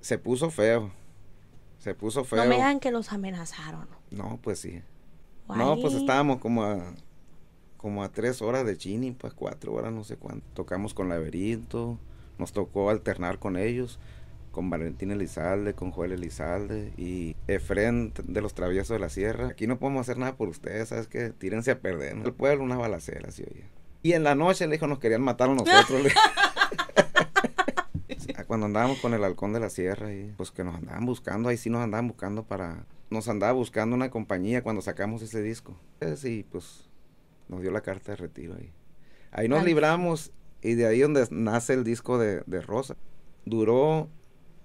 se puso feo. Se puso feo. No me digan que los amenazaron. No, pues sí. No, pues estábamos como a, como a tres horas de Chini, pues cuatro horas, no sé cuánto. Tocamos con Laberinto, nos tocó alternar con ellos, con Valentín Elizalde, con Joel Elizalde y Efren de los Traviesos de la Sierra. Aquí no podemos hacer nada por ustedes, ¿sabes qué? Tírense a perder. El pueblo, una balacera, sí oye. Y en la noche, le dijo, nos querían matar a nosotros. cuando andábamos con el halcón de la sierra, y, pues que nos andaban buscando, ahí sí nos andaban buscando para... Nos andaba buscando una compañía cuando sacamos ese disco. Pues, y pues nos dio la carta de retiro ahí. Ahí nos libramos y de ahí donde nace el disco de Rosa. Duró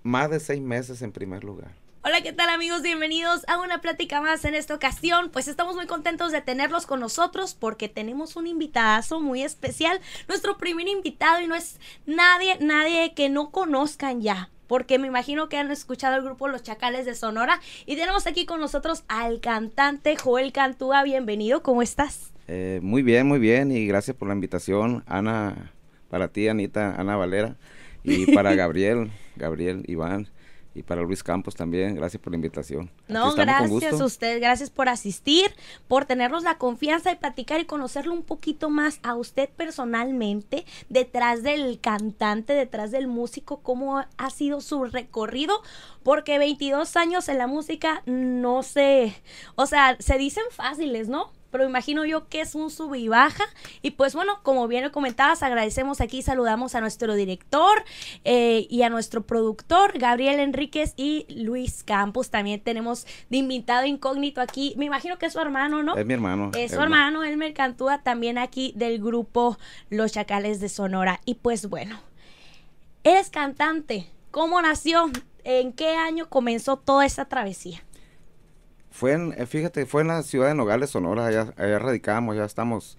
más de seis meses en primer lugar. Hola, ¿qué tal amigos? Bienvenidos a una plática más en esta ocasión. Pues estamos muy contentos de tenerlos con nosotros porque tenemos un invitadazo muy especial, nuestro primer invitado y no es nadie, nadie que no conozcan ya. Porque me imagino que han escuchado el grupo Los Chacales de Sonora. Y tenemos aquí con nosotros al cantante Joel Cantúa. Bienvenido, ¿cómo estás? Eh, muy bien, muy bien. Y gracias por la invitación, Ana, para ti, Anita, Ana Valera. Y para Gabriel, Gabriel, Iván y para Luis Campos también. Gracias por la invitación. No, gracias a usted, gracias por asistir, por tenernos la confianza de platicar y conocerlo un poquito más a usted personalmente, detrás del cantante, detrás del músico, cómo ha sido su recorrido, porque 22 años en la música no sé, o sea, se dicen fáciles, ¿no? pero imagino yo que es un sub y baja. Y pues bueno, como bien lo comentabas, agradecemos aquí, saludamos a nuestro director eh, y a nuestro productor, Gabriel Enríquez y Luis Campos. También tenemos de invitado incógnito aquí, me imagino que es su hermano, ¿no? Es mi hermano. Es su hermano, el cantúa también aquí del grupo Los Chacales de Sonora. Y pues bueno, eres cantante, ¿cómo nació? ¿En qué año comenzó toda esta travesía? Fue en, eh, fíjate, fue en la ciudad de Nogales, Sonora, allá, allá radicamos, ya estamos,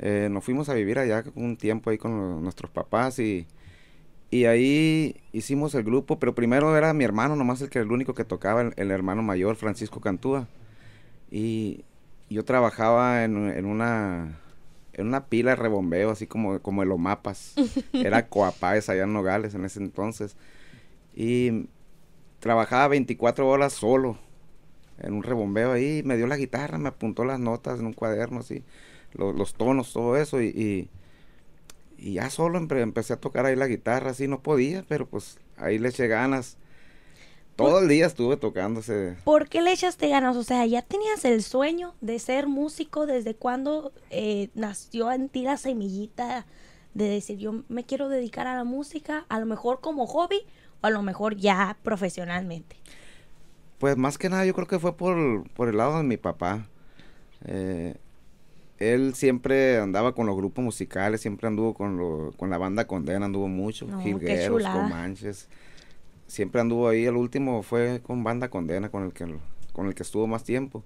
eh, nos fuimos a vivir allá un tiempo ahí con nuestros papás y, y ahí hicimos el grupo, pero primero era mi hermano, nomás el que el único que tocaba, el, hermano mayor, Francisco Cantúa. Y yo trabajaba en, una en una pila de rebombeo, así como, como los mapas. Era Coapáez allá en Nogales en ese entonces. Y trabajaba 24 horas solo en un rebombeo ahí, me dio la guitarra, me apuntó las notas en un cuaderno, así, los, tonos, todo eso, y, ya solo empecé a tocar ahí la guitarra, así no podía, pero pues ahí le eché ganas. Todo el día estuve tocándose. ¿Por qué le echaste ganas? O sea, ¿ya tenías el sueño de ser músico? ¿Desde cuando eh, nació en ti la semillita de decir yo me quiero dedicar a la música? A lo mejor como hobby o a lo mejor ya profesionalmente. Pues más que nada yo creo que fue por, por el lado de mi papá. Eh, él siempre andaba con los grupos musicales, siempre anduvo con, lo, con la banda Condena, anduvo mucho, no, Comanches. Siempre anduvo ahí, el último fue con banda Condena, con el que, con el que estuvo más tiempo.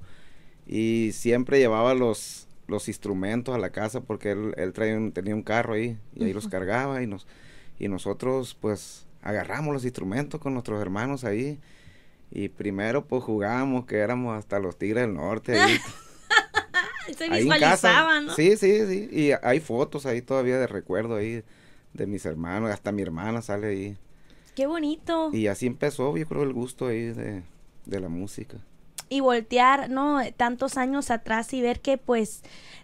Y siempre llevaba los, los instrumentos a la casa porque él, él tenía un carro ahí y ahí los cargaba y, nos, y nosotros pues agarramos los instrumentos con nuestros hermanos ahí y primero pues jugábamos que éramos hasta los Tigres del Norte. Ahí. Se visualizaban, Sí, sí, sí. Y hay fotos ahí todavía de recuerdo ahí de mis hermanos, hasta mi hermana sale ahí. Qué bonito. Y así empezó, yo creo, el gusto ahí de, de la música. Y voltear, ¿no? Tantos años atrás y ver que pues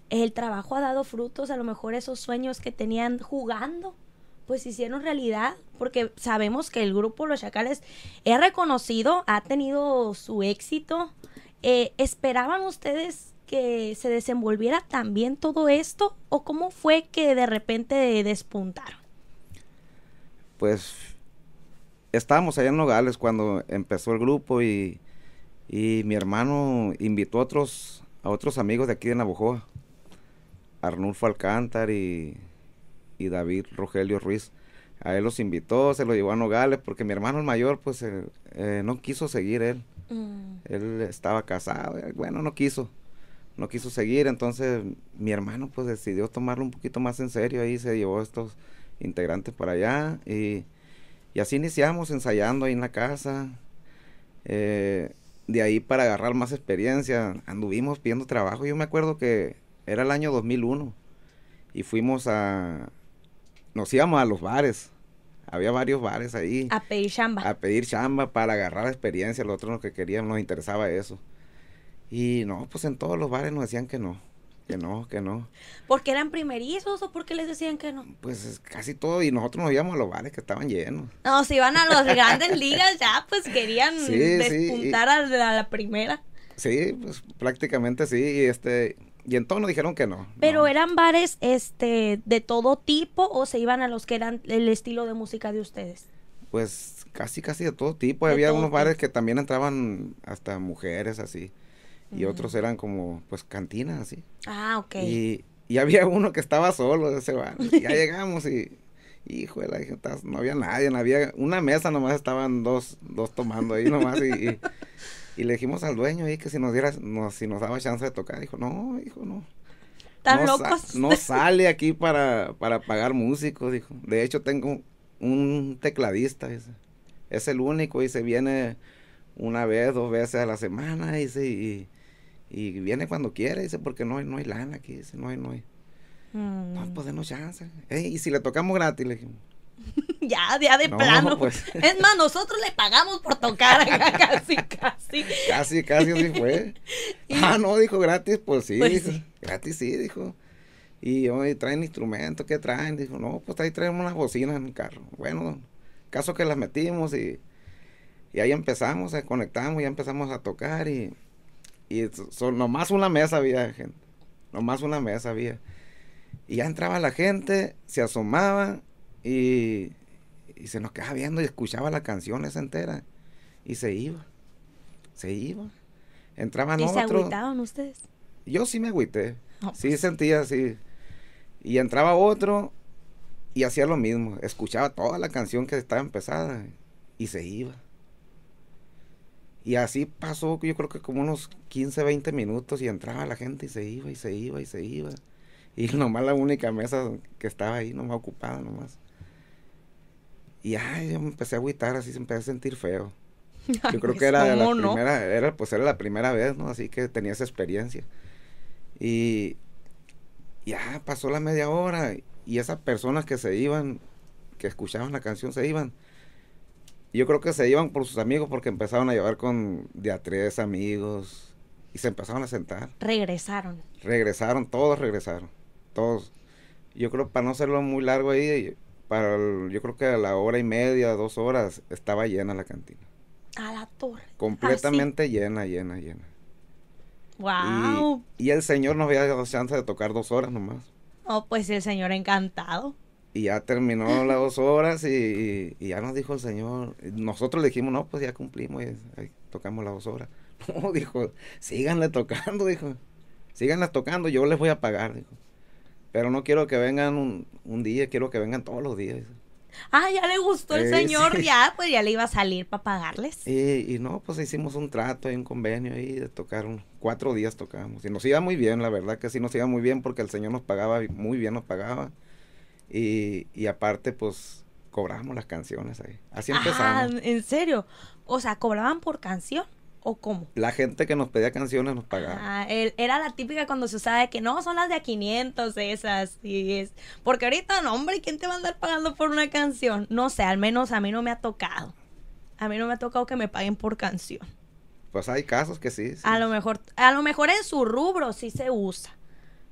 el trabajo ha dado frutos, a lo mejor esos sueños que tenían jugando pues hicieron realidad, porque sabemos que el grupo Los Chacales es reconocido, ha tenido su éxito. Eh, ¿Esperaban ustedes que se desenvolviera también todo esto o cómo fue que de repente despuntaron? Pues estábamos allá en Nogales cuando empezó el grupo y, mi hermano invitó a otros, a otros amigos de aquí de Nabojoa, Arnulfo Alcántar y y David Rogelio Ruiz. A él los invitó, se lo llevó a Nogales, porque mi hermano el mayor, pues, eh, eh, no quiso seguir él. Mm. Él estaba casado, eh, bueno, no quiso, no quiso seguir. Entonces, mi hermano, pues, decidió tomarlo un poquito más en serio. Ahí se llevó estos integrantes para allá y, así iniciamos ensayando ahí en la casa. de ahí para agarrar más experiencia, anduvimos pidiendo trabajo. Yo me acuerdo que era el año 2001 y fuimos a, nos íbamos a los bares. Había varios bares ahí. A pedir chamba. A pedir chamba para agarrar experiencia. Lo otro lo que queríamos, nos interesaba eso. Y no, pues en todos los bares nos decían que no. Que no, que no. ¿Porque eran primerizos o porque les decían que no? Pues casi todo, y nosotros nos íbamos a los bares que estaban llenos. No, si iban a las grandes ligas ya, pues querían despuntar a, la, primera. Sí, pues prácticamente sí, y este, y en tono nos dijeron que no. Pero eran bares este de todo tipo o se iban a los que eran el estilo de música de ustedes. Pues casi casi de todo tipo, había unos bares que también entraban hasta mujeres así y otros eran como pues cantinas así. Ah, ok. Y, y había uno que estaba solo ese bar. Ya llegamos y híjole, no había nadie, había una mesa nomás estaban dos dos tomando ahí nomás y y le dijimos al dueño que si nos diera, si nos daba chance de tocar. Dijo, no, hijo, no. Están no locos. no sale aquí para, pagar músicos, dijo. De hecho, tengo un tecladista, dice. Es el único, y se viene una vez, dos veces a la semana, dice, y, viene cuando quiere, dice, porque no hay, no hay lana aquí, dice, no hay, no hay. Mm. No, pues chance. y si le tocamos gratis, le dijimos. ya, ya de plano. Pues. Es más, nosotros le pagamos por tocar casi, casi. Casi, casi así fue. ah, no, dijo gratis, pues sí, pues gratis sí, dijo. Y hoy traen instrumentos, ¿qué traen? Dijo, no, pues ahí traemos unas bocinas en el carro. Bueno, caso que las metimos y, y ahí empezamos, se conectamos, ya empezamos a tocar y, y nomás una mesa había, gente. Nomás una mesa había. Y ya entraba la gente, se asomaba y y se nos quedaba viendo y escuchaba la canción esa entera. Y se iba. Se iba. Entraban ¿Y ¿Y se agüitaban ustedes? Yo sí me agüité. sí pues. sentía así. Y entraba otro y hacía lo mismo. Escuchaba toda la canción que estaba empezada y se iba. Y así pasó, yo creo que como unos 15, 20 minutos y entraba la gente y se iba y se iba y se iba. Y nomás la única mesa que estaba ahí, nomás ocupada, nomás. Y ay, yo me empecé a agüitar, así se empecé a sentir feo. Yo creo que era la primera, era, pues era la primera vez, ¿no? Así que tenía esa experiencia. Y ya pasó la media hora y esas personas que se iban, que escuchaban la canción, se iban. Yo creo que se iban por sus amigos porque empezaron a llevar con de a tres amigos y se empezaron a sentar. Regresaron. Regresaron, todos regresaron, todos. Yo creo, para no hacerlo muy largo ahí, para yo creo que a la hora y media, dos horas, estaba llena la cantina. A la torre. Completamente ah, llena, llena, llena. Wow. Y, el señor nos había dado chance de tocar dos horas nomás. Oh, pues el señor encantado. Y ya terminó las dos horas y, ya nos dijo el señor. Nosotros le dijimos, no, pues ya cumplimos, y, tocamos las dos horas. No, dijo, síganle tocando, dijo. Síganle tocando, yo les voy a pagar, dijo. Pero no quiero que vengan un, día, quiero que vengan todos los días. Ah, ya le gustó el señor, ya, pues ya le iba a salir para pagarles. Y, no, pues hicimos un trato y un convenio ahí de tocar cuatro días tocamos. Y nos iba muy bien, la verdad que sí nos iba muy bien porque el señor nos pagaba, muy bien nos pagaba. Y, y aparte, pues cobramos las canciones ahí. Así ah, empezamos. Ah, ¿en serio? O sea, cobraban por canción o La gente que nos pedía canciones nos pagaba. Ah, era la típica cuando se usaba de que no, son las de a 500 esas. Y es, porque ahorita, no, hombre, ¿quién te va a andar pagando por una canción? No sé, al menos a mí no me ha tocado. A mí no me ha tocado que me paguen por canción. Pues hay casos que sí. A lo mejor, a lo mejor en su rubro sí se usa.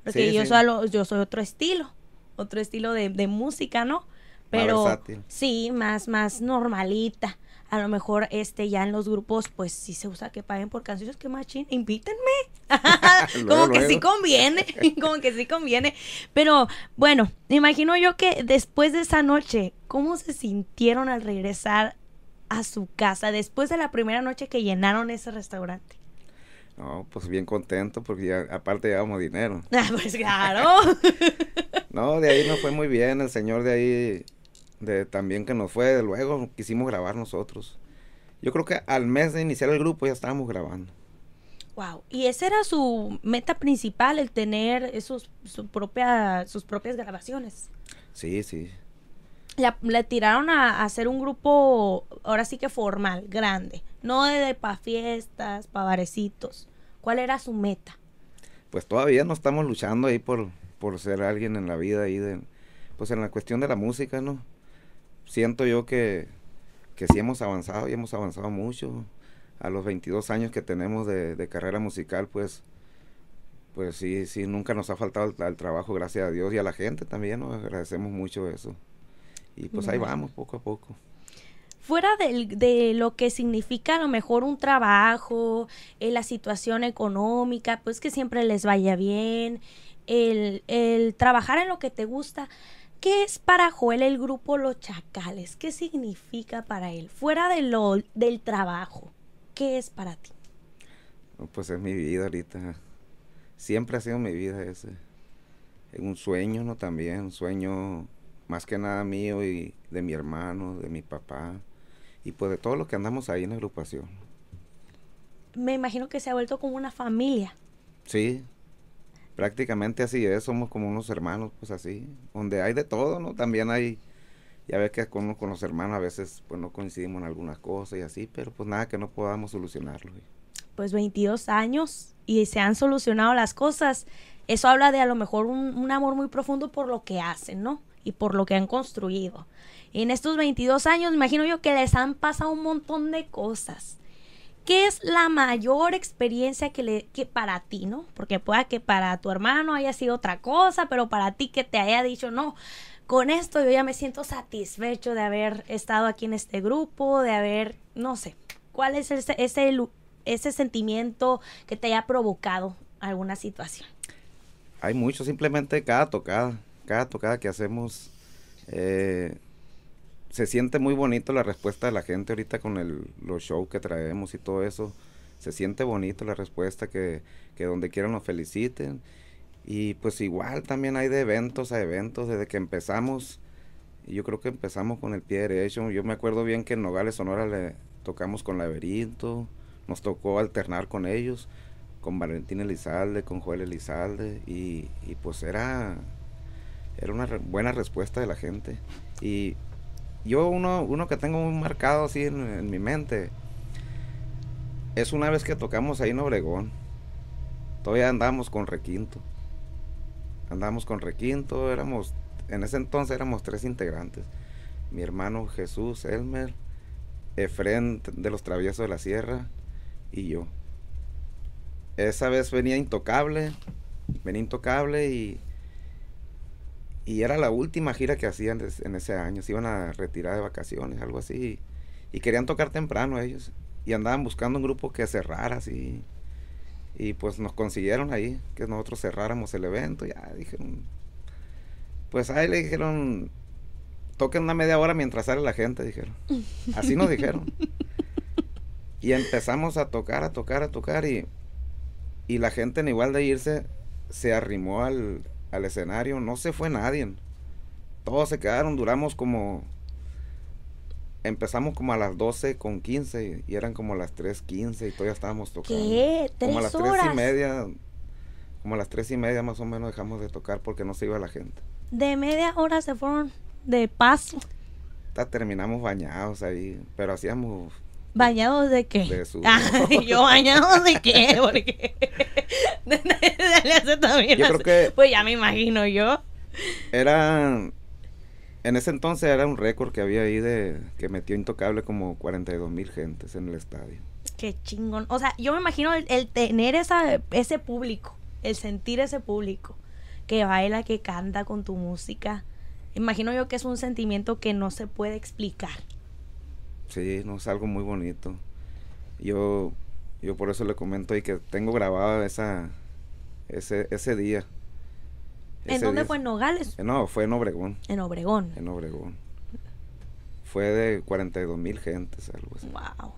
Porque yo, Soy yo soy otro estilo, otro estilo de, de música, ¿no? Pero sí, más, más normalita a lo mejor este ya en los grupos, pues sí se usa que paguen por canciones, que machín, invítenme. como que sí conviene, como que sí conviene. Pero bueno, me imagino yo que después de esa noche, ¿cómo se sintieron al regresar a su casa después de la primera noche que llenaron ese restaurante? No, pues bien contento porque ya, aparte llevamos dinero. Ah, pues claro. no, de ahí no fue muy bien, el señor de ahí de también que nos fue, de luego quisimos grabar nosotros. Yo creo que al mes de iniciar el grupo ya estábamos grabando. Wow, y esa era su meta principal, el tener esos, su propia, sus propias grabaciones. Sí, sí. Le tiraron a, hacer un grupo, ahora sí que formal, grande, no de, pa' fiestas, pa' barecitos. ¿Cuál era su meta? Pues todavía no estamos luchando ahí por, por ser alguien en la vida ahí pues en la cuestión de la música, ¿no? siento yo que, que sí hemos avanzado y hemos avanzado mucho. A los 22 años que tenemos de, carrera musical, pues, pues sí, sí, nunca nos ha faltado el, trabajo, gracias a Dios y a la gente también, nos agradecemos mucho eso. Y pues ahí vamos, poco a poco fuera de, lo que significa a lo mejor un trabajo, eh, la situación económica, pues que siempre les vaya bien, el, el trabajar en lo que te gusta, ¿Qué es para Joel el grupo Los Chacales? ¿Qué significa para él? Fuera de lo, del trabajo, ¿qué es para ti? Pues es mi vida ahorita. Siempre ha sido mi vida ese. Es un sueño, ¿no? También, un sueño más que nada mío y de mi hermano, de mi papá y pues de todos los que andamos ahí en la agrupación. Me imagino que se ha vuelto como una familia. Sí, prácticamente así es, somos como unos hermanos, pues así, donde hay de todo, ¿no? También hay, ya ves que con, los hermanos a veces pues no coincidimos en algunas cosas y así, pero pues nada que no podamos solucionarlo. Pues 22 años y se han solucionado las cosas, eso habla de a lo mejor un, amor muy profundo por lo que hacen, ¿no? Y por lo que han construido. en estos 22 años, imagino yo que les han pasado un montón de cosas ¿Qué es la mayor experiencia que, le, que para ti, no? Porque pueda que para tu hermano haya sido otra cosa, pero para ti que te haya dicho, no, con esto yo ya me siento satisfecho de haber estado aquí en este grupo, de haber, no sé, ¿cuál es ese, ese, ese sentimiento que te haya provocado alguna situación? Hay mucho, simplemente cada tocada, cada tocada que hacemos. Eh, se siente muy bonito la respuesta de la gente ahorita con el, los shows que traemos y todo eso. Se siente bonito la respuesta que, que donde quieran nos feliciten. Y pues igual también hay de eventos a eventos desde que empezamos. Yo creo que empezamos con el pie derecho. Yo me acuerdo bien que en Nogales, Sonora, le tocamos con Laberinto. Nos tocó alternar con ellos, con Valentín Elizalde, con Joel Elizalde. Y, y pues era, era una buena respuesta de la gente. Y yo uno, uno que tengo muy marcado así en, mi mente es una vez que tocamos ahí en Obregón. Todavía andamos con requinto. andamos con requinto, éramos, en ese entonces éramos tres integrantes. Mi hermano Jesús Elmer, Efren de los Traviesos de la Sierra y yo. Esa vez venía intocable, venía intocable y y era la última gira que hacían en ese año. Se iban a retirar de vacaciones, algo así. Y querían tocar temprano ellos. Y andaban buscando un grupo que cerrara así. Y pues nos consiguieron ahí, que nosotros cerráramos el evento. Ya dijeron. Pues ahí le dijeron. Toquen una media hora mientras sale la gente, dijeron. Así nos dijeron. Y empezamos a tocar, a tocar, a tocar. Y, y la gente, en igual de irse, se arrimó al, al escenario, no se fue nadie. Todos se quedaron, duramos como... Empezamos como a las 12 con 15 y eran como las 3.15 y todavía estábamos tocando. como las horas? y media, como a las tres y media más o menos dejamos de tocar porque no se iba la gente. De media hora se fueron de paso. terminamos bañados ahí, pero hacíamos ¿Bañados de qué? Ah, yo bañados de qué, porque yo pues ya me imagino yo. Era en ese entonces era un récord que había ahí de que metió intocable como 42 mil gentes en el estadio. Qué chingón. O sea, yo me imagino el, tener esa, ese público, el sentir ese público que baila, que canta con tu música. Imagino yo que es un sentimiento que no se puede explicar. Sí, no, es algo muy bonito. Yo, yo por eso le comento y que tengo grabado esa, ese, ese día. ¿En dónde fue? ¿En Nogales? Eh, no, fue en Obregón. En Obregón. En Obregón. Fue de 42 mil gentes, algo así. Wow.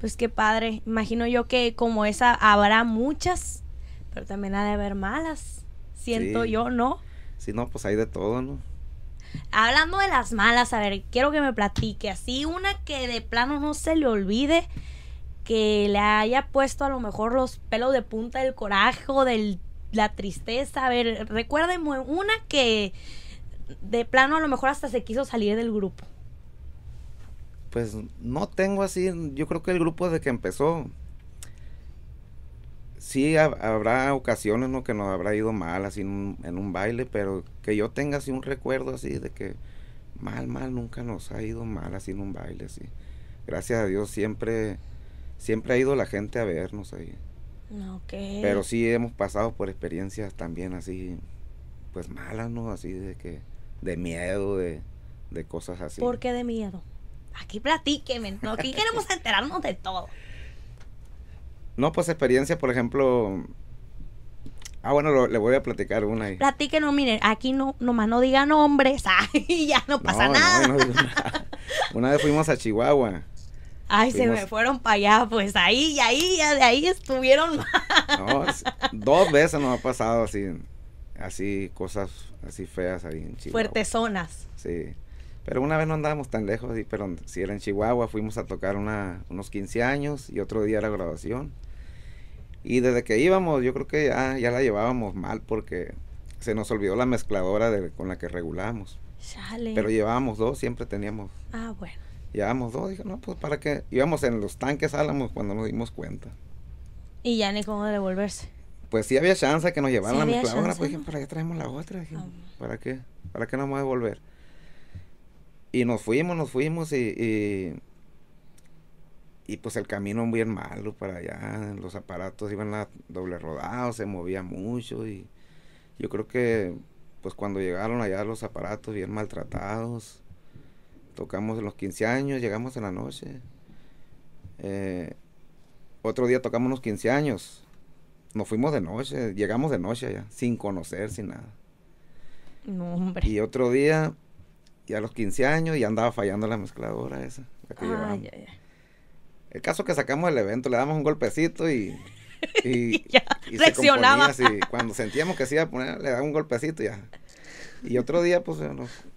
Pues qué padre. Imagino yo que como esa habrá muchas, pero también ha de haber malas. Siento yo, ¿no? Sí, no, pues hay de todo, ¿no? Hablando de las malas, a ver, quiero que me platique. Así una que de plano no se le olvide que le haya puesto a lo mejor los pelos de punta del coraje de la tristeza. A ver, recuerden una que de plano a lo mejor hasta se quiso salir del grupo. Pues no tengo así, yo creo que el grupo de que empezó sí habrá ocasiones ¿no? que nos habrá ido mal así en un, baile, pero que yo tenga así un recuerdo así de que mal, mal, nunca nos ha ido mal así en un baile así. Gracias a Dios siempre, siempre ha ido la gente a vernos ahí. Pero sí hemos pasado por experiencias también así, pues malas, ¿no? Así de que, de miedo, de, cosas así. ¿Por qué de miedo? Aquí platíquenme, ¿no? aquí queremos enterarnos de todo. No, pues experiencia, por ejemplo. Ah, bueno, le voy a platicar una ahí. Platíquenos, miren, aquí no, nomás no digan nombres, y ya no pasa nada. una, vez fuimos a Chihuahua. Ay, se me fueron para allá, pues ahí, ahí, de ahí estuvieron No, dos veces nos ha pasado así, así cosas así feas ahí en Chihuahua. Fuertes zonas. Sí. Pero una vez no andábamos tan lejos, y pero si era en Chihuahua, fuimos a tocar unos 15 años y otro día la grabación Y desde que íbamos, yo creo que ya, ya la llevábamos mal porque se nos olvidó la mezcladora con la que regulábamos. Pero llevábamos dos, siempre teníamos. Ah, bueno. Llevábamos dos, dije, no, pues para qué. Íbamos en los tanques álamos cuando nos dimos cuenta. Y ya ni cómo devolverse. Pues sí había chance que nos llevaran la mezcladora, pues dije, ¿para qué traemos la otra? Ah, ¿Para qué? ¿Para qué nos vamos a devolver? Y nos fuimos, nos fuimos y, y, pues el camino muy malo para allá. Los aparatos iban a doble rodado, se movía mucho y yo creo que pues cuando llegaron allá los aparatos bien maltratados, tocamos los 15 años, llegamos en la noche. Eh, otro día tocamos los 15 años, nos fuimos de noche, llegamos de noche allá, sin conocer, sin nada. No, hombre. Y otro día y a los 15 años ya andaba fallando la mezcladora esa. ya, ya. El caso que sacamos el evento, le damos un golpecito y. Y, y así. Cuando sentíamos que se iba a poner, le daba un golpecito ya. Y otro día, pues,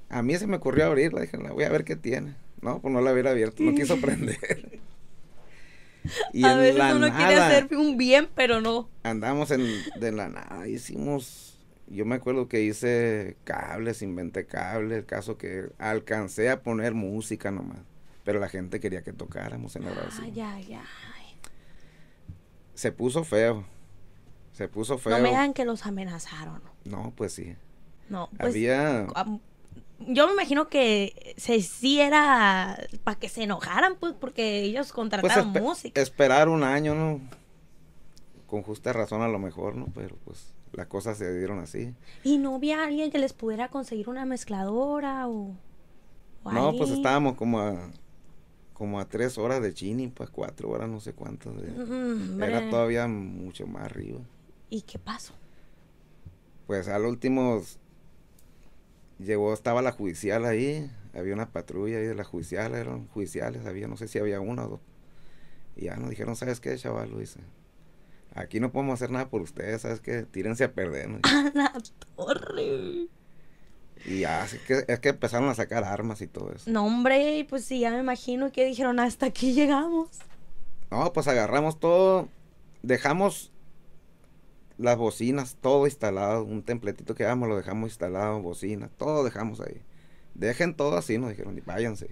a mí se me ocurrió abrirla. Dije, la voy a ver qué tiene. No, pues no la hubiera abierto, no quiso prender. y a veces uno quiere hacer un bien, pero no. Andamos en, de la nada, hicimos yo me acuerdo que hice cables, inventé cables, el caso que alcancé a poner música nomás, pero la gente quería que tocáramos en la Ay, ah, ay, ay. Se puso feo. Se puso feo. No me digan que los amenazaron. No, pues sí. No, pues había yo me imagino que se hiciera para que se enojaran, pues, porque ellos pues contrataron música. Esperar un año, ¿no? Con justa razón a lo mejor, ¿no? Pero pues las cosas se dieron así. ¿Y no había alguien que les pudiera conseguir una mezcladora o...? no, pues estábamos como a, como a tres horas de Chini, pues cuatro horas, no sé cuántas. Mm, era todavía mucho más arriba. ¿Y qué pasó? Pues al último llegó, estaba la judicial ahí, había una patrulla ahí de la judicial, eran judiciales, había, no sé si había una o dos. Y ya nos dijeron, ¿sabes qué, chaval? Lo hice aquí no podemos hacer nada por ustedes, ¿sabes qué? Tírense a perder. A la torre. Y ya, así que, es que empezaron a sacar armas y todo eso. No, hombre, pues sí, ya me imagino que dijeron, hasta aquí llegamos. No, pues agarramos todo, dejamos las bocinas, todo instalado, un templetito que damos, lo dejamos instalado, bocina, todo dejamos ahí. Dejen todo así, nos dijeron, y váyanse.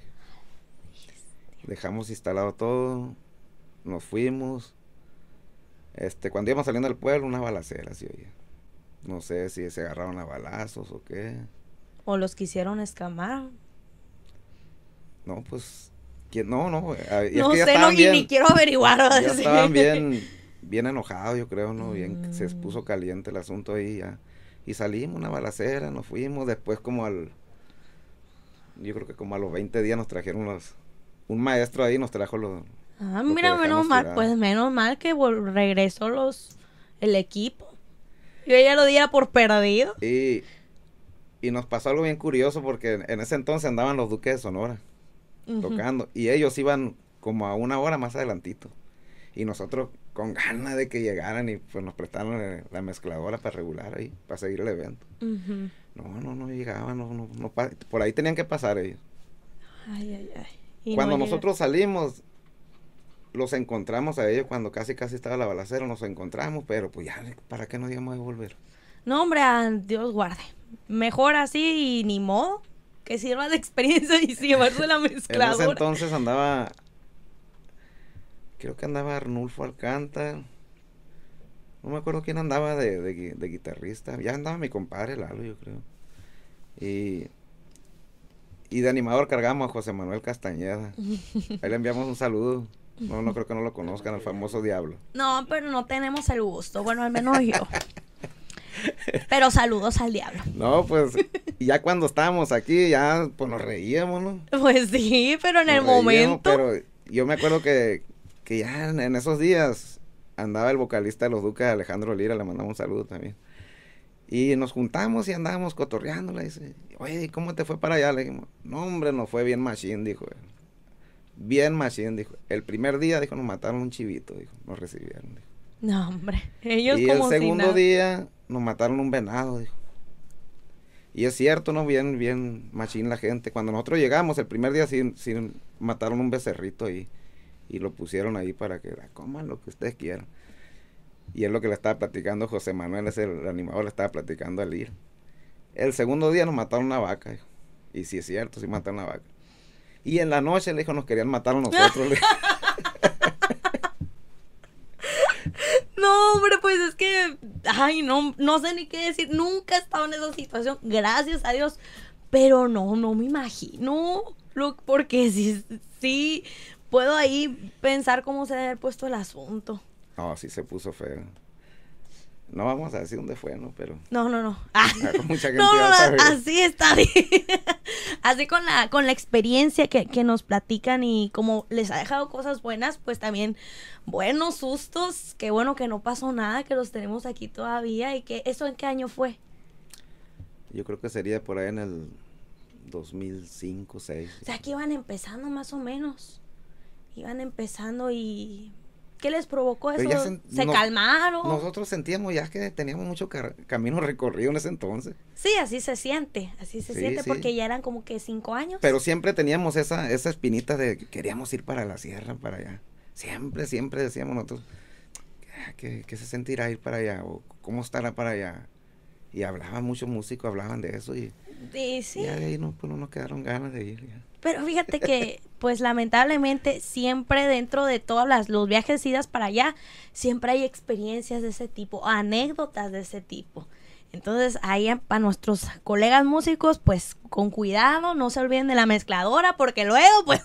Dejamos instalado todo, nos fuimos este, cuando íbamos saliendo del pueblo, una balacera sí, oye. No sé si se agarraron a balazos o qué. O los quisieron escamar. No, pues. ¿quién? No, no. Eh, ah, es no sé, bien, ni quiero averiguar. Ya estaban bien, bien enojados, yo creo, ¿no? Bien, se mm. puso caliente el asunto ahí ya. Y salimos, una balacera, nos fuimos. Después, como al. Yo creo que como a los 20 días nos trajeron los. Un maestro ahí nos trajo los, Ah, mira, menos mal, pues menos mal que regresó los el equipo. Yo ya lo diera por perdido. Y, y nos pasó algo bien curioso porque en, ese entonces andaban los Duques de Sonora tocando y ellos iban como a una hora más adelantito. Y nosotros con ganas de que llegaran y pues nos prestaron eh, la mezcladora para regular ahí, para seguir el evento. No, no, no llegaban, no, por ahí tenían que pasar ellos. Ay, ay, ay. Cuando nosotros salimos, los encontramos a ellos cuando casi casi estaba la balacera, nos encontramos, pero pues ya, ¿para qué no íbamos a devolver? No, hombre, Dios guarde. Mejor así y ni modo. Que sirva de experiencia y llevarse la mezcladora. en ese entonces andaba. Creo que andaba Arnulfo Alcántara. No me acuerdo quién andaba de, guitarrista. Ya andaba mi compadre Lalo, yo creo. Y y de animador cargamos a José Manuel Castañeda. Ahí le enviamos un saludo. No, no creo que no lo conozcan, el famoso Diablo. No, pero no tenemos el gusto. Bueno, al menos yo. Pero saludos al diablo. No, pues ya cuando estábamos aquí, ya pues nos reíamos, ¿no? Pues sí, pero en el momento. Pero yo me acuerdo que, ya en, esos días andaba el vocalista de los Duques, Alejandro Lira, le mandamos un saludo también. Y nos juntamos y andábamos cotorreando. Le dice, oye, ¿cómo te fue para allá? Le dijimos, no, hombre, no fue bien machín, dijo él bien machín, dijo. El primer día, dijo, nos mataron un chivito, dijo, nos recibieron, No, hombre, ellos Y el segundo día nos mataron un venado, dijo. Y es cierto, ¿no? Bien, bien machín la gente. Cuando nosotros llegamos, el primer día sí, mataron un becerrito y, y lo pusieron ahí para que la coman lo que ustedes quieran. Y es lo que le estaba platicando José Manuel, es el animador, le estaba platicando al ir. El segundo día nos mataron una vaca. Dijo. Y sí es cierto, sí mataron una vaca. Y en la noche le dijo, nos querían matar a nosotros. no, hombre, pues es que, ay, no, no sé ni qué decir. Nunca he estado en esa situación, gracias a Dios. Pero no, no me imagino, porque sí, sí, puedo ahí pensar cómo se debe haber puesto el asunto. No, sí se puso feo. No vamos a decir dónde fue, ¿no? Pero. No, no, no. Ah. ah mucha gente así está. así con la, con la experiencia que, nos platican y como les ha dejado cosas buenas, pues también buenos sustos. Qué bueno que no pasó nada, que los tenemos aquí todavía. ¿Y que eso en qué año fue? Yo creo que sería por ahí en el 2005, 2006. O sea, que iban empezando más o menos. Iban empezando y ¿Qué les provocó eso? Se, calmaron? Nosotros sentíamos ya que teníamos mucho camino recorrido en ese entonces. Sí, así se siente, así se siente porque ya eran como que cinco años. Pero siempre teníamos esa, esa espinita de que queríamos ir para la sierra, para allá. Siempre, siempre decíamos nosotros, ah, ¿qué, se sentirá ir para allá? ¿O cómo estará para allá? Y hablaban muchos músicos, hablaban de eso y y ahí pues, no, nos quedaron ganas de ir. Pero fíjate que, pues lamentablemente, siempre dentro de todos los viajes idas para allá, siempre hay experiencias de ese tipo, anécdotas de ese tipo. Entonces, ahí para nuestros colegas músicos, pues con cuidado, no se olviden de la mezcladora, porque luego, pues,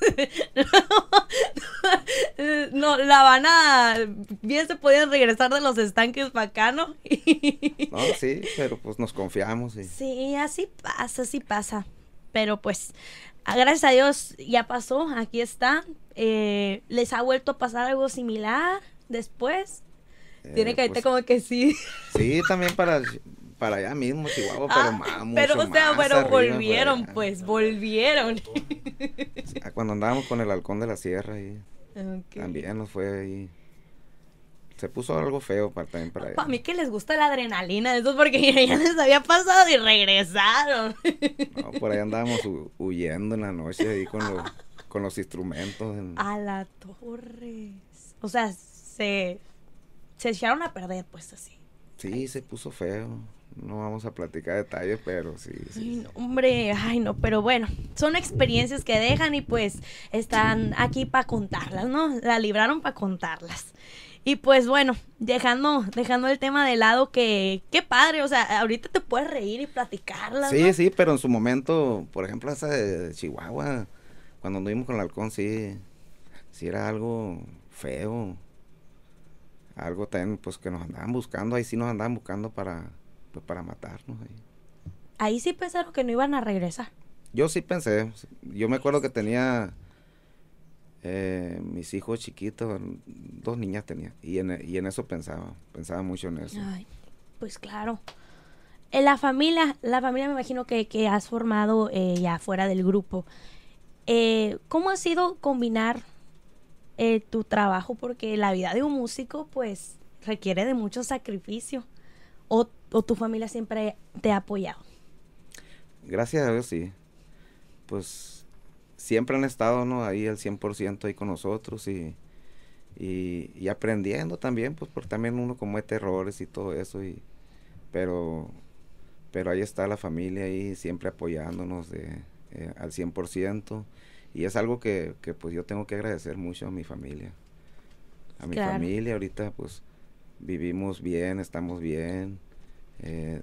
no, la van a, bien se podían regresar de los estanques bacano. ¿no? sí, pero pues nos confiamos. Y... Sí, así pasa, así pasa. Pero pues, ah, gracias a Dios ya pasó, aquí está. Eh, ¿Les ha vuelto a pasar algo similar después? Tiene eh, que pues, como que sí. Sí, también para para allá mismo, Chihuahua, ah, pero más, mucho Pero, volvieron, pues, volvieron. Pues, cuando andábamos con el halcón de la sierra ahí. también nos fue ahí. Se puso algo feo para también para allá. Para mí que les gusta la adrenalina de eso porque ya les había pasado y regresaron. por ahí andábamos huyendo en la noche ahí con los, con los instrumentos. A la torre. O sea, se, se echaron a perder, pues así. Sí, se puso feo no vamos a platicar detalles, pero sí. sí, hombre, ay no, pero bueno, son experiencias que dejan y pues están aquí para contarlas, ¿no? La libraron para contarlas. Y pues bueno, dejando, dejando el tema de lado, que qué padre, o sea, ahorita te puedes reír y platicarlas. Sí, ¿no? sí, pero en su momento, por ejemplo, esa de Chihuahua, cuando anduvimos con el halcón, sí, sí era algo feo algo también pues que nos andaban buscando, ahí sí nos andaban buscando para pues, para matarnos ahí. sí pensaron que no iban a regresar. Yo sí pensé. Yo me acuerdo que tenía eh, mis hijos chiquitos, dos niñas tenía, y en, eso pensaba, pensaba mucho en eso. pues claro. En eh, la familia, la familia me imagino que, has formado eh, ya fuera del grupo. ¿Cómo ha sido combinar tu trabajo? Porque la vida de un músico, pues, requiere de mucho sacrificio. O o tu familia siempre te ha apoyado? Gracias a Dios, sí. Pues siempre han estado ¿no? ahí al 100% ahí con nosotros y, y, aprendiendo también, pues porque también uno comete errores y todo eso, pero, pero ahí está la familia ahí siempre apoyándonos eh, al 100% y es algo que, pues yo tengo que agradecer mucho a mi familia. A mi familia ahorita pues vivimos bien, estamos bien eh,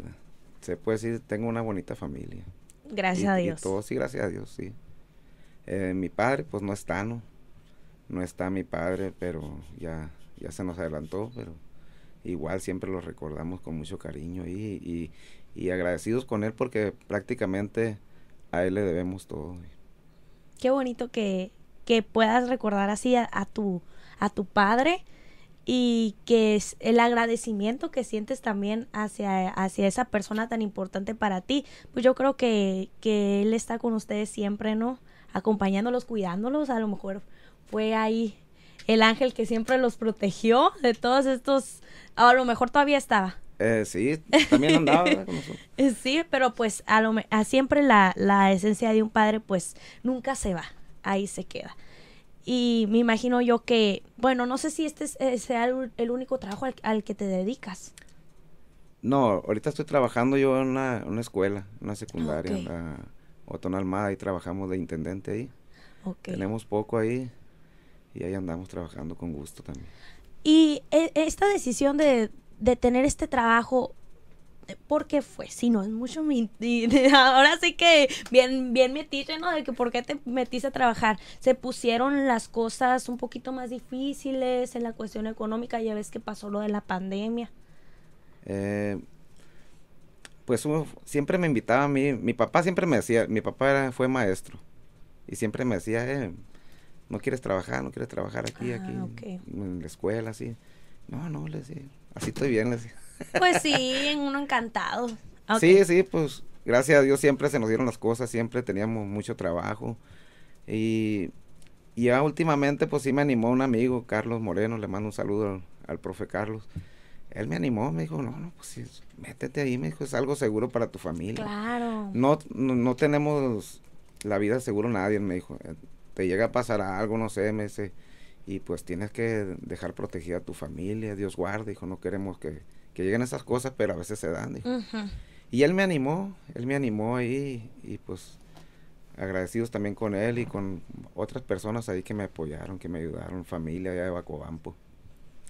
se puede decir, tengo una bonita familia. Gracias a Dios. Y gracias a Dios, sí. Eh, mi padre, pues no está, ¿no? No está mi padre, pero ya, ya se nos adelantó, pero igual siempre lo recordamos con mucho cariño y, y, agradecidos con él porque prácticamente a él le debemos todo. Qué bonito que, que puedas recordar así a, a, tu, a tu padre y que es el agradecimiento que sientes también hacia, hacia esa persona tan importante para ti. Pues yo creo que, que Él está con ustedes siempre, ¿no? Acompañándolos, cuidándolos, a lo mejor fue ahí el ángel que siempre los protegió de todos estos, a lo mejor todavía estaba. Eh, sí, también andaba. Eh, sí, pero pues a, lo, a siempre la, la esencia de un padre pues nunca se va, ahí se queda. Y me imagino yo que, bueno, no sé si este eh, sea el, único trabajo al, que te dedicas. No, ahorita estoy trabajando yo en una, una escuela, una secundaria, en la Otona Almada, ahí trabajamos de intendente ahí. Tenemos poco ahí y ahí andamos trabajando con gusto también. Y eh, esta decisión de, de tener este trabajo, por qué fue, si no es mucho mi, ahora sí que bien, bien ¿no? De que por qué te metiste a trabajar. Se pusieron las cosas un poquito más difíciles en la cuestión económica, ya ves que pasó lo de la pandemia. Eh, pues siempre me invitaba a mí, mi papá siempre me decía, mi papá era, fue maestro y siempre me decía, eh, no quieres trabajar, no quieres trabajar aquí, ah, aquí, en la escuela, así. No, no, le decía, así estoy bien, le decía. Pues sí, en uno encantado. Sí, sí, pues gracias a Dios siempre se nos dieron las cosas, siempre teníamos mucho trabajo. Y, ya últimamente pues sí me animó un amigo, Carlos Moreno, le mando un saludo al, profe Carlos él me animó, me dijo, no, no, pues sí métete ahí, me dijo, es algo seguro para tu familia. Claro. No, no, tenemos la vida seguro nadie, me dijo. Eh, te llega a pasar algo, no sé, me dice, y pues tienes que dejar protegida a tu familia, Dios guarde, dijo, no queremos que que lleguen esas cosas, pero a veces se dan. Y él me animó, él me animó ahí y pues agradecidos también con él y con otras personas ahí que me apoyaron, que me ayudaron, familia allá de Bacobampo.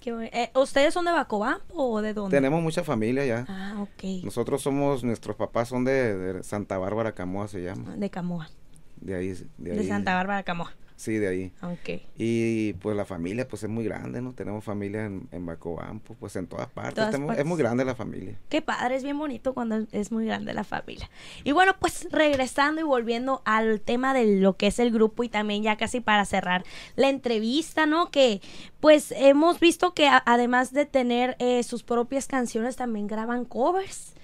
Eh, ¿Ustedes son de Bacobampo o de dónde? Tenemos mucha familia ya. Ah, ok. Nosotros somos, nuestros papás son de, de Santa Bárbara Camoa se llama. De Camoa. De ahí, de ahí. De Santa Bárbara Camoa. Sí, de ahí. Ok. Y pues la familia, pues es muy grande, ¿no? Tenemos familia en, en pues en todas partes. Es muy grande la familia. Qué padre, es bien bonito cuando es muy grande la familia. Y bueno, pues regresando y volviendo al tema de lo que es el grupo y también ya casi para cerrar la entrevista, ¿no? Que pues hemos visto que además de tener eh, sus propias canciones, también graban covers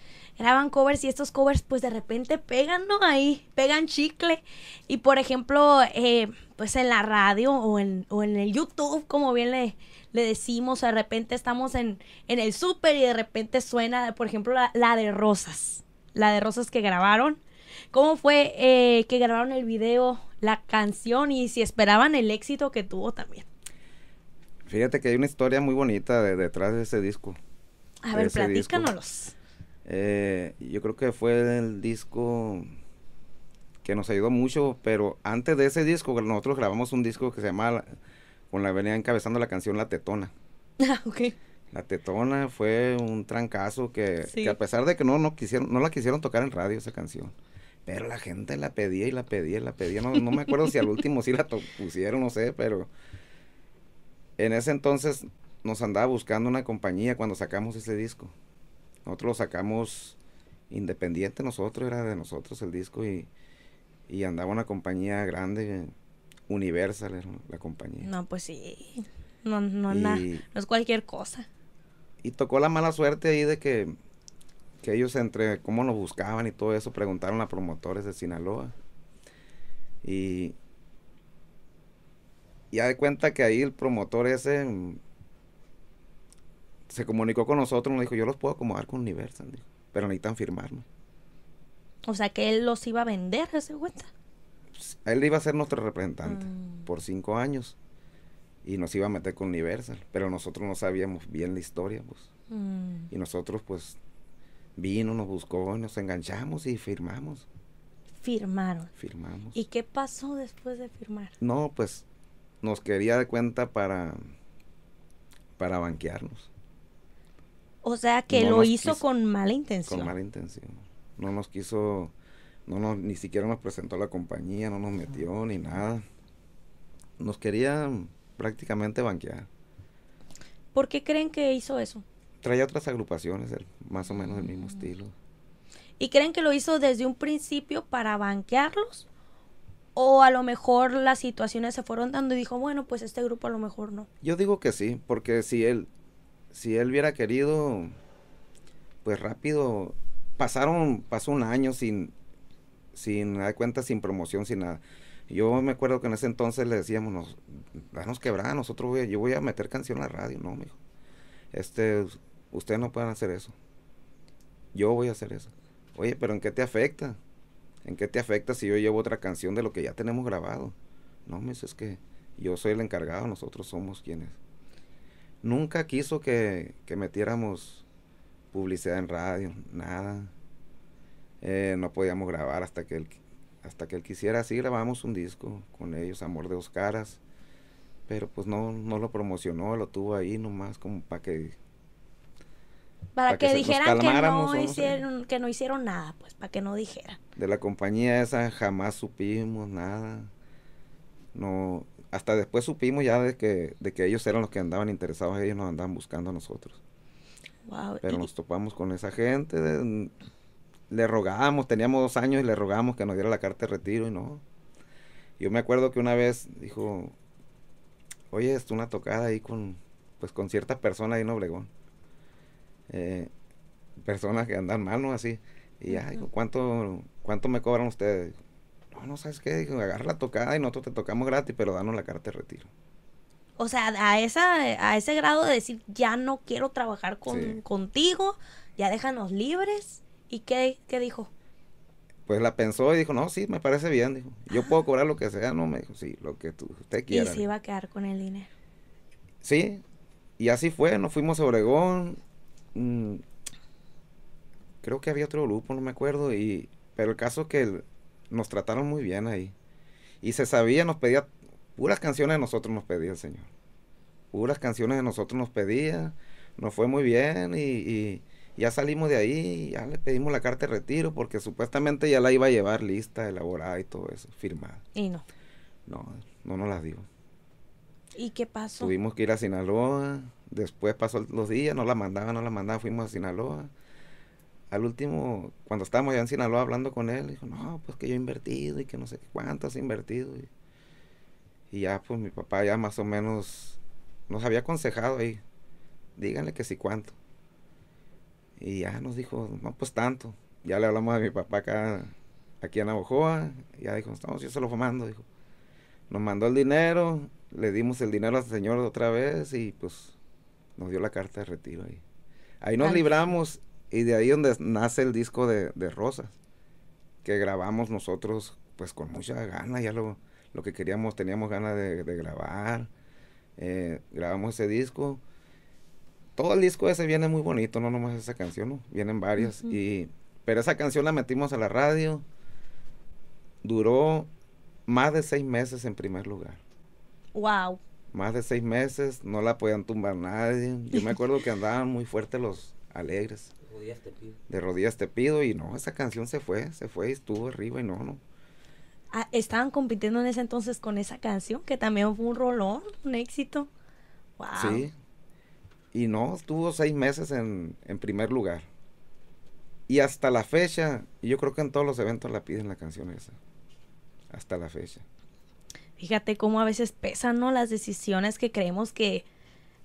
graban covers y estos covers pues de repente pegan, ¿no? Ahí, pegan chicle. Y por ejemplo, eh, pues en la radio o en, o en el YouTube, como bien le, le decimos, de repente estamos en, en el súper y de repente suena, por ejemplo, la, de Rosas, la de Rosas que grabaron. ¿Cómo fue eh, que grabaron el video, la canción y si esperaban el éxito que tuvo también? Fíjate que hay una historia muy bonita detrás de ese disco. A ver, platícanos. Eh, yo creo que fue el disco que nos ayudó mucho, pero antes de ese disco, nosotros grabamos un disco que se llamaba con la venía encabezando la canción La Tetona. Ah, La Tetona fue un trancazo que, a pesar de que no, no, quisieron, no la quisieron tocar en radio esa canción, pero la gente la pedía y la pedía y la pedía. No, no me acuerdo si al último sí la pusieron, no sé, pero en ese entonces nos andaba buscando una compañía cuando sacamos ese disco. Nosotros lo sacamos independiente, nosotros, era de nosotros el disco y, y andaba una compañía grande, Universal era la compañía. No, pues sí, no, no, es cualquier cosa. Y tocó la mala suerte ahí de que, que ellos entre cómo nos buscaban y todo eso, preguntaron a promotores de Sinaloa. Y ya de cuenta que ahí el promotor ese se comunicó con nosotros, nos dijo, yo los puedo acomodar con Universal, pero necesitan firmarme. O sea que él los iba a vender, ese cuenta? Pues, él iba a ser nuestro representante mm. por cinco años y nos iba a meter con Universal, pero nosotros no sabíamos bien la historia, pues. Mm. Y nosotros, pues, vino, nos buscó, nos enganchamos y firmamos. Firmaron. Firmamos. ¿Y qué pasó después de firmar? No, pues, nos quería de cuenta para, para banquearnos. O sea que lo hizo con mala intención. Con mala intención. No nos quiso, no nos, ni siquiera nos presentó la compañía, no nos metió ni nada. Nos quería prácticamente banquear. ¿Por qué creen que hizo eso? Traía otras agrupaciones, más o menos del mismo mm. estilo. ¿Y creen que lo hizo desde un principio para banquearlos? O a lo mejor las situaciones se fueron dando y dijo, bueno, pues este grupo a lo mejor no. Yo digo que sí, porque si él, si él hubiera querido, pues rápido, pasaron, pasó un año sin, sin, dar cuenta, sin promoción, sin nada. Yo me acuerdo que en ese entonces le decíamos, nos, danos quebrada, nosotros yo voy a meter canción a la radio, no, mijo. Este, ustedes no pueden hacer eso. Yo voy a hacer eso. Oye, pero ¿en qué te afecta? ¿En qué te afecta si yo llevo otra canción de lo que ya tenemos grabado? No, me es que yo soy el encargado, nosotros somos quienes nunca quiso que, metiéramos publicidad en radio, nada. Eh, no podíamos grabar hasta que él hasta que él quisiera. Así grabamos un disco con ellos, Amor de Oscaras, Pero pues no, no lo promocionó, lo tuvo ahí nomás como para que... Para, que, dijeran que no, hicieron, que no hicieron nada, pues para que no dijeran. De la compañía esa jamás supimos nada. No, hasta después supimos ya de que, ellos eran los que andaban interesados, ellos nos andaban buscando a nosotros. Pero nos topamos con esa gente, le rogábamos, teníamos dos años y le rogamos que nos diera la carta de retiro y no. Yo me acuerdo que una vez dijo, oye, es una tocada ahí con, pues con cierta persona ahí en Obregón. Eh, personas que andan mal, ¿no? Así. Y ya, dijo ¿cuánto, ¿cuánto me cobran ustedes? no, sabes qué, agarra la tocada y nosotros te tocamos gratis, pero danos la carta de retiro. O sea, a, esa, a ese grado de decir, ya no quiero trabajar con, contigo, ya déjanos libres. ¿Y qué, qué, dijo? Pues la pensó y dijo, no, sí, me parece bien, dijo. Yo ah. puedo cobrar lo que sea, no, me dijo, sí, lo que tú, usted quiera. Y se iba a quedar con el dinero. Sí, y así fue, nos fuimos a Obregón. Mm, creo que había otro grupo, no me acuerdo, y pero el caso es que el, nos trataron muy bien ahí. Y se sabía, nos pedía puras canciones de nosotros, nos pedía el Señor. Puras canciones de nosotros nos pedía. Nos fue muy bien y, ya salimos de ahí, ya le pedimos la carta de retiro porque supuestamente ya la iba a llevar lista, elaborada y todo eso, firmada. Y no. No, no nos la dio. ¿Y qué pasó? Tuvimos que ir a Sinaloa, después pasó los días, no la mandaban, no la mandaban, fuimos a Sinaloa al último, cuando estábamos allá en Sinaloa hablando con él, dijo, no, pues que yo he invertido y que no sé cuánto has invertido. Y, ya, pues mi papá ya más o menos nos había aconsejado ahí, díganle que sí cuánto. Y ya nos dijo, no, pues tanto. Ya le hablamos a mi papá acá, aquí en y ya dijo, estamos, yo se lo mando, dijo. Nos mandó el dinero, le dimos el dinero al señor otra vez y pues nos dio la carta de retiro ahí. Ahí nos libramos y de ahí donde nace el disco de, Rosas, que grabamos nosotros pues con mucha gana, ya lo, lo que queríamos, teníamos ganas de, grabar. Eh, grabamos ese disco. Todo el disco ese viene muy bonito, no nomás esa canción, vienen varias. y, pero esa canción la metimos a la radio. Duró más de seis meses en primer lugar. ¡Wow! Más de seis meses, no la podían tumbar nadie. Yo me acuerdo que andaban muy fuertes los alegres rodillas te pido. De rodillas te pido y no, esa canción se fue, se fue y estuvo arriba y no, no. Ah, estaban compitiendo en ese entonces con esa canción que también fue un rolón, un éxito. Wow. Sí. Y no, estuvo seis meses en, en primer lugar. Y hasta la fecha, y yo creo que en todos los eventos la piden la canción esa. Hasta la fecha. Fíjate cómo a veces pesan, ¿no? Las decisiones que creemos que,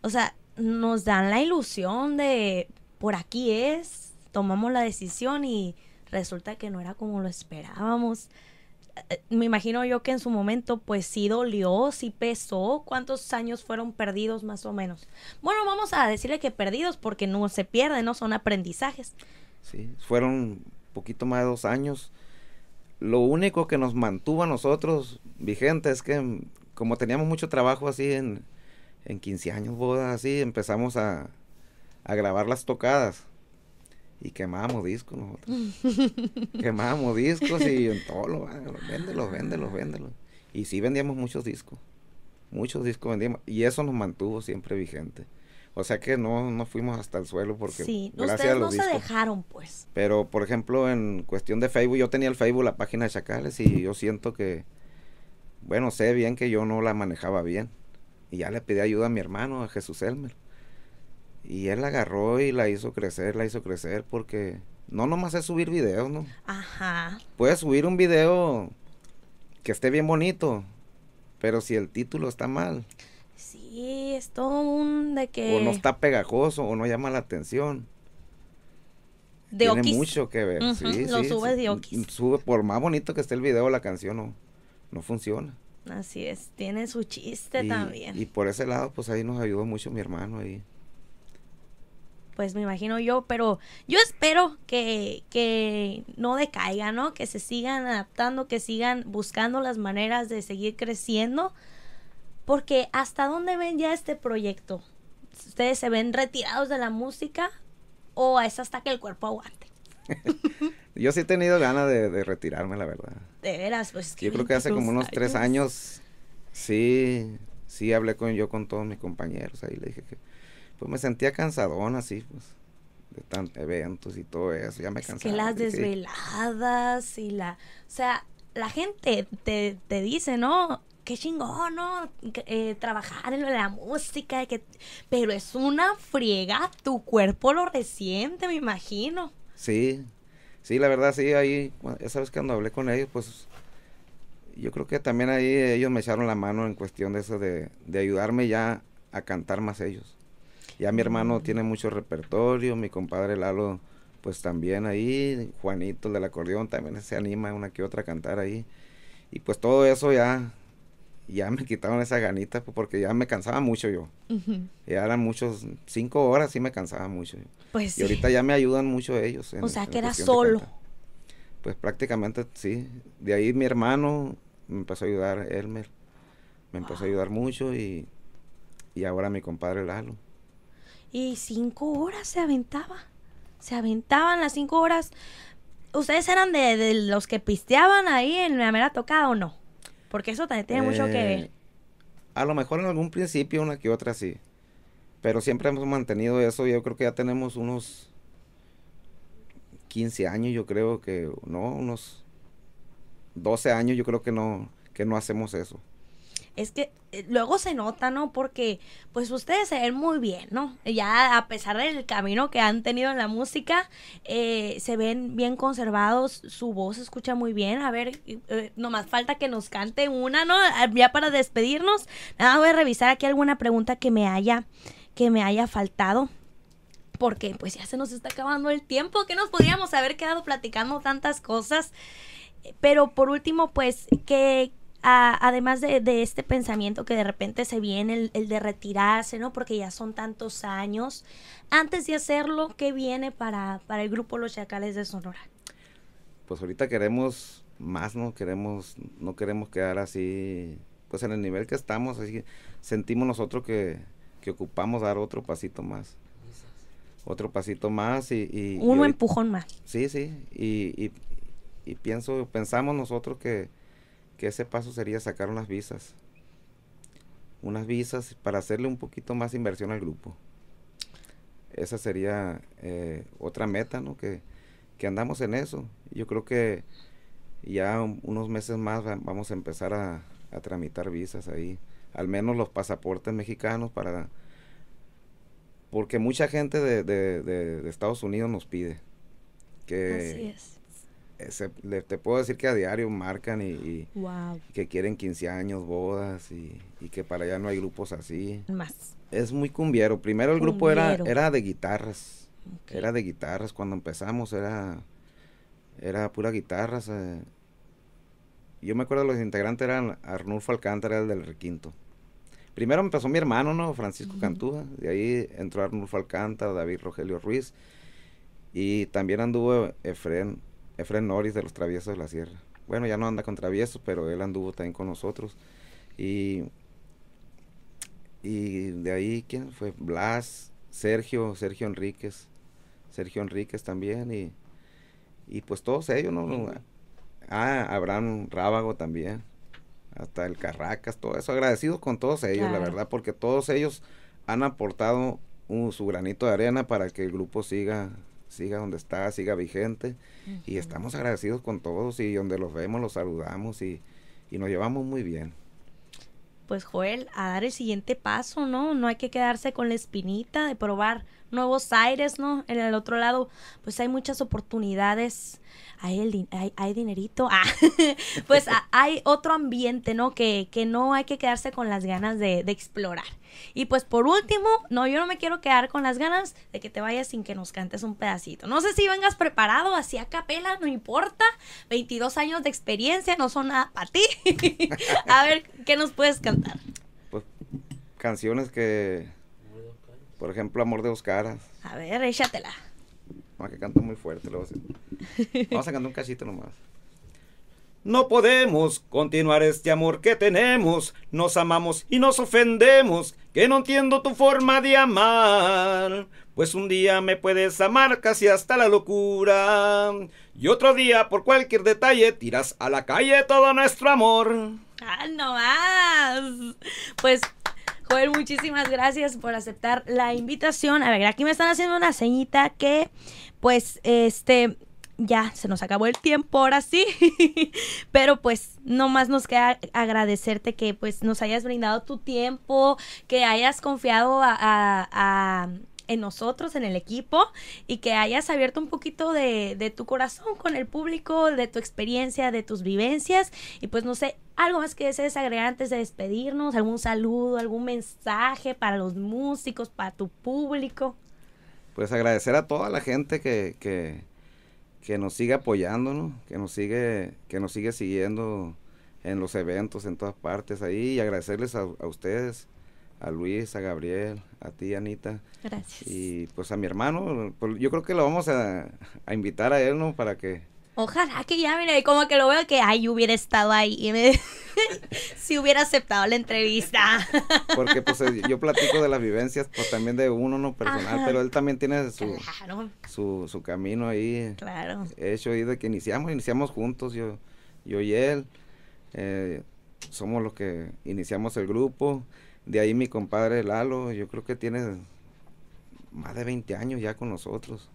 o sea, nos dan la ilusión de por aquí es, tomamos la decisión y resulta que no era como lo esperábamos. Eh, eh, me imagino yo que en su momento pues sí dolió, sí pesó, cuántos años fueron perdidos más o menos. Bueno, vamos a decirle que perdidos porque no se pierden, no son aprendizajes. Sí, fueron poquito más de dos años. Lo único que nos mantuvo a nosotros vigente es que mm, como teníamos mucho trabajo así en, en 15 años, bodas así, empezamos a, a grabar las tocadas. Y quemábamos discos nosotros. quemábamos discos y en todo lo, véndelos, véndelos, véndelos. Y sí vendíamos muchos discos. Muchos discos vendíamos. Y eso nos mantuvo siempre vigente. O sea que no, no fuimos hasta el suelo porque. gracias a los no se dejaron, pues. Pero, por ejemplo, en cuestión de Facebook, yo tenía el Facebook, la página de Chacales, y yo siento que. Bueno, sé bien que yo no la manejaba bien. Y ya le pedí ayuda a mi hermano, a Jesús Elmer y él la agarró y la hizo crecer, la hizo crecer, porque no nomás es subir videos, ¿no? Ajá. Puedes subir un video que esté bien bonito, pero si el título está mal. Sí, es todo un de que... O no está pegajoso, o no llama la atención. De Tiene mucho que ver, sí, sí, Lo subes de mm, Sube, por más bonito que esté el video, la canción no, no funciona. Así es, tiene su chiste también. Y por ese lado, pues ahí nos ayudó mucho mi hermano ahí pues me imagino yo, pero yo espero que, que no decaigan, ¿no? Que se sigan adaptando, que sigan buscando las maneras de seguir creciendo, porque hasta dónde ven ya este proyecto. ¿Ustedes se ven retirados de la música o es hasta que el cuerpo aguante? yo sí he tenido ganas de, retirarme, la verdad. De veras, pues. yo creo que hace como unos tres años, sí, sí hablé con yo con todos mis compañeros ahí, le dije que pues me sentía cansadón así, pues, de tantos eventos y todo eso, ya me cansaba. que las pues, desveladas y la, o sea, la gente te, te dice, ¿no? Qué chingón, ¿no? Eh, trabajar en la música, que... pero es una friega, tu cuerpo lo resiente, me imagino. Sí, sí, la verdad, sí, ahí, ya sabes que cuando hablé con ellos, pues yo creo que también ahí ellos me echaron la mano en cuestión de eso, de, de ayudarme ya a cantar más ellos. Ya mi hermano tiene mucho repertorio, mi compadre Lalo, pues también ahí, Juanito del acordeón también se anima una que otra a cantar ahí. Y pues todo eso ya, ya me quitaron esa ganita pues, porque ya me cansaba mucho yo. Ya eran muchos, cinco horas sí me cansaba mucho. Pues y ahorita ya me ayudan mucho ellos. o sea, que era solo. Pues prácticamente sí. De ahí mi hermano me empezó a ayudar, Elmer. Me empezó a ayudar mucho y, y ahora mi compadre Lalo. Y cinco horas se aventaba. Se aventaban las cinco horas. ¿Ustedes eran de, los que pisteaban ahí en la mera tocada o no? Porque eso también tiene mucho que ver. Eh, a lo mejor en algún principio una que otra sí. Pero siempre hemos mantenido eso. Yo creo que ya tenemos unos 15 años, yo creo que, no, unos 12 años, yo creo que no, que no hacemos eso es que eh, luego se nota, ¿no? Porque pues ustedes se ven muy bien, ¿no? Ya a pesar del camino que han tenido en la música, eh, se ven bien conservados, su voz se escucha muy bien. A ver, eh, nomás falta que nos cante una, ¿no? Ah, ya para despedirnos, nada, voy a revisar aquí alguna pregunta que me haya, que me haya faltado porque pues ya se nos está acabando el tiempo, que nos podríamos haber quedado platicando tantas cosas. Pero por último, pues, que además de, este pensamiento que de repente se viene, el, de retirarse, ¿no? Porque ya son tantos años, antes de hacerlo, ¿qué viene para, el grupo Los Chacales de Sonora? Pues ahorita queremos más, ¿no? Queremos, no queremos quedar así, pues en el nivel que estamos, así sentimos nosotros que, ocupamos dar otro pasito más otro pasito más y... Uno empujón más. Sí, sí, y, y, pienso, pensamos nosotros que, que ese paso sería sacar unas visas. Unas visas para hacerle un poquito más inversión al grupo. Esa sería eh, otra meta, ¿no? Que, andamos en eso. Yo creo que ya unos meses más vamos a empezar a, tramitar visas ahí. Al menos los pasaportes mexicanos para... Porque mucha gente de, de, Estados Unidos nos pide que, Así es. Eh, te puedo decir que a diario marcan y, que quieren 15 años, bodas y, que para allá no hay grupos así. Más. Es muy cumbiero. Primero el grupo era, era de guitarras. Era de guitarras. Cuando empezamos era, era pura guitarras. Yo me acuerdo los integrantes eran Arnulfo Alcántara, el del requinto. Primero empezó mi hermano, ¿no? Francisco Cantú De ahí entró Arnulfo Alcántara, David Rogelio Ruiz. Y también anduvo Efren Efren Norris de los Traviesos de la Sierra. Bueno, ya no anda con Traviesos, pero él anduvo también con nosotros. Y, de ahí, ¿quién fue? Blas, Sergio, Sergio Enríquez, Sergio Enríquez también, y, pues todos ellos, ¿no? Ah, Abraham Rábago también, hasta el Carracas, todo eso, Agradecido con todos ellos, la verdad, porque todos ellos han aportado un uh, su granito de arena para que el grupo siga siga donde está, siga vigente. Y estamos agradecidos con todos y donde los vemos, los saludamos y, y nos llevamos muy bien. Pues Joel, a dar el siguiente paso, ¿no? No hay que quedarse con la espinita de probar nuevos aires, ¿no? En el otro lado, pues hay muchas oportunidades, hay, el hay, dinerito, ah, pues hay otro ambiente, ¿no? Que, que, no hay que quedarse con las ganas de, de, explorar. Y pues por último, no, yo no me quiero quedar con las ganas de que te vayas sin que nos cantes un pedacito. No sé si vengas preparado, así a capela, no importa, 22 años de experiencia, no son nada para ti. a ver, ¿qué nos puedes cantar? Pues canciones que por ejemplo, Amor de dos A ver, échatela. No, que canto muy fuerte, luego Vamos a cantar un cachito nomás. No podemos continuar este amor que tenemos. Nos amamos y nos ofendemos. Que no entiendo tu forma de amar. Pues un día me puedes amar casi hasta la locura. Y otro día, por cualquier detalle, tiras a la calle todo nuestro amor. ¡Ah, no más! Pues Joel, muchísimas gracias por aceptar la invitación. A ver, aquí me están haciendo una ceñita que, pues, este, ya se nos acabó el tiempo ahora sí. Pero pues no más nos queda agradecerte que pues nos hayas brindado tu tiempo, que hayas confiado a en nosotros, en el equipo, y que hayas abierto un poquito de, tu corazón con el público, de tu experiencia, de tus vivencias. Y pues no sé, algo más que desees agregar antes de despedirnos, algún saludo, algún mensaje para los músicos, para tu público. Pues agradecer a toda la gente que, que, que nos sigue apoyando, que nos sigue, que nos sigue siguiendo en los eventos, en todas partes ahí, y agradecerles a ustedes a Luis, a Gabriel, a ti, Anita. Gracias. Y pues a mi hermano, pues, yo creo que lo vamos a, invitar a él, ¿no? Para que... Ojalá que ya, mire, como que lo veo que, ay, hubiera estado ahí, y si hubiera aceptado la entrevista. Porque pues yo platico de las vivencias, pues también de uno, no personal, pero él también tiene su, su, camino ahí. Claro. Hecho ahí de que iniciamos, iniciamos juntos, yo, yo y él. Eh, somos los que iniciamos el grupo. De ahí mi compadre Lalo, yo creo que tiene más de 20 años ya con nosotros,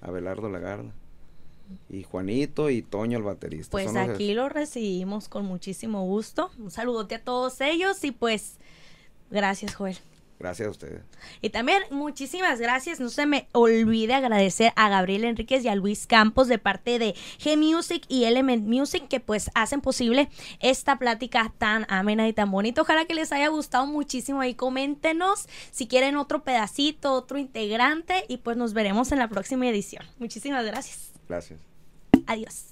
Abelardo Lagarda. Y Juanito y Toño el baterista. Pues aquí lo recibimos con muchísimo gusto. Un saludote a todos ellos y pues gracias Joel. Gracias a ustedes. Y también muchísimas gracias. No se me olvide agradecer a Gabriel Enríquez y a Luis Campos de parte de G Music y Element Music que pues hacen posible esta plática tan amena y tan bonita. Ojalá que les haya gustado muchísimo y coméntenos si quieren otro pedacito, otro integrante y pues nos veremos en la próxima edición. Muchísimas gracias. Gracias. Adiós.